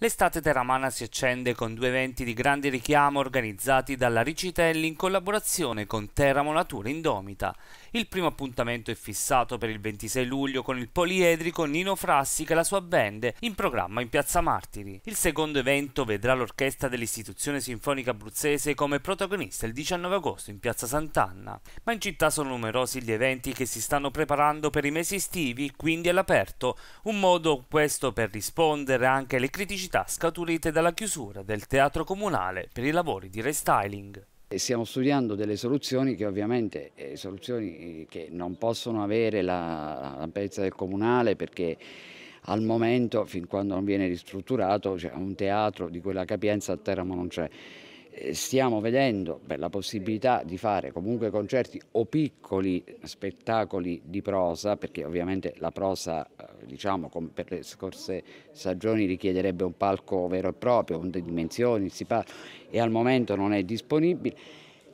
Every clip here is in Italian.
L'estate teramana si accende con due eventi di grande richiamo organizzati dalla Ricitelli in collaborazione con Teramo Natura Indomita. Il primo appuntamento è fissato per il 26 luglio con il poliedrico Nino Frassica e la sua band in programma in Piazza Martiri. Il secondo evento vedrà l'orchestra dell'Istituzione Sinfonica Abruzzese come protagonista il 19 agosto in Piazza Sant'Anna. Ma in città sono numerosi gli eventi che si stanno preparando per i mesi estivi, quindi all'aperto. Un modo questo per rispondere anche alle criticità criticità scaturite dalla chiusura del teatro comunale per i lavori di restyling. Stiamo studiando delle soluzioni che ovviamente eh, soluzioni eh, che non possono avere la ampiezza del comunale perché al momento, fin quando non viene ristrutturato, cioè un teatro di quella capienza a Teramo non c'è. Eh, stiamo vedendo beh, la possibilità di fare comunque concerti o piccoli spettacoli di prosa, perché ovviamente la prosa, eh, diciamo, per le scorse stagioni richiederebbe un palco vero e proprio, con dimensioni, si parla, e al momento non è disponibile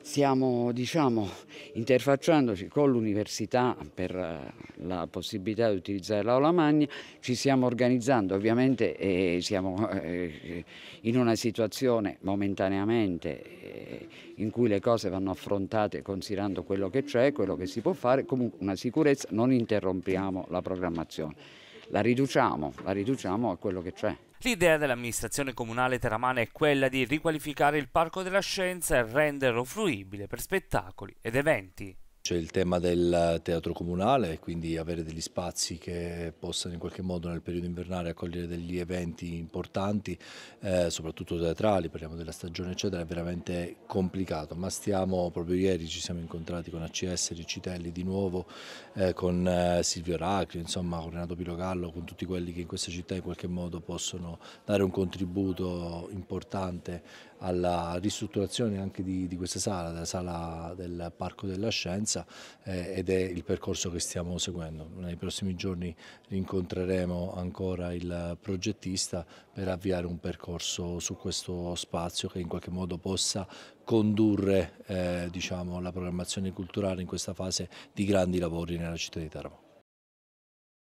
Stiamo diciamo, interfacciandoci con l'università per eh, la possibilità di utilizzare l'aula magna, ci stiamo organizzando, ovviamente eh, siamo eh, in una situazione momentaneamente eh, in cui le cose vanno affrontate considerando quello che c'è, quello che si può fare, comunque una sicurezza, non interrompiamo la programmazione la riduciamo, la riduciamo a quello che c'è. L'idea dell'amministrazione comunale teramana è quella di riqualificare il Parco della Scienza e renderlo fruibile per spettacoli ed eventi. C'è il tema del teatro comunale, quindi avere degli spazi che possano in qualche modo nel periodo invernale accogliere degli eventi importanti, eh, soprattutto teatrali, parliamo della stagione eccetera, è veramente complicato, ma stiamo, proprio ieri ci siamo incontrati con ACS, Riccitelli di nuovo, eh, con eh, Silvio Racri, insomma con Renato Pirogallo, con tutti quelli che in questa città in qualche modo possono dare un contributo importante alla ristrutturazione anche di, di questa sala, della sala del Parco della Scienza sicurezza eh, ed è il percorso che stiamo seguendo. Nei prossimi giorni rincontreremo ancora il progettista per avviare un percorso su questo spazio che in qualche modo possa condurre eh, diciamo, la programmazione culturale in questa fase di grandi lavori nella città di Teramo.